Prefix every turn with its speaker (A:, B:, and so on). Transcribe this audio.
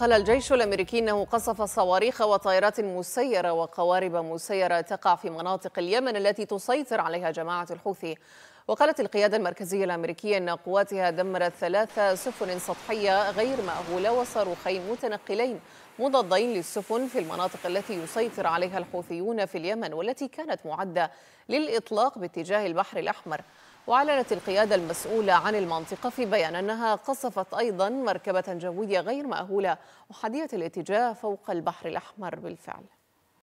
A: قال الجيش الأمريكي أنه قصف صواريخ وطائرات مسيرة وقوارب مسيرة تقع في مناطق اليمن التي تسيطر عليها جماعة الحوثي وقالت القيادة المركزية الأمريكية أن قواتها دمرت ثلاث سفن سطحية غير مأهولة وصاروخين متنقلين مضادين للسفن في المناطق التي يسيطر عليها الحوثيون في اليمن والتي كانت معدة للإطلاق باتجاه البحر الأحمر وأعلنت القيادة المسؤولة عن المنطقة في بيان أنها قصفت أيضا مركبة جوية غير مأهولة أحادية الاتجاه فوق البحر الأحمر بالفعل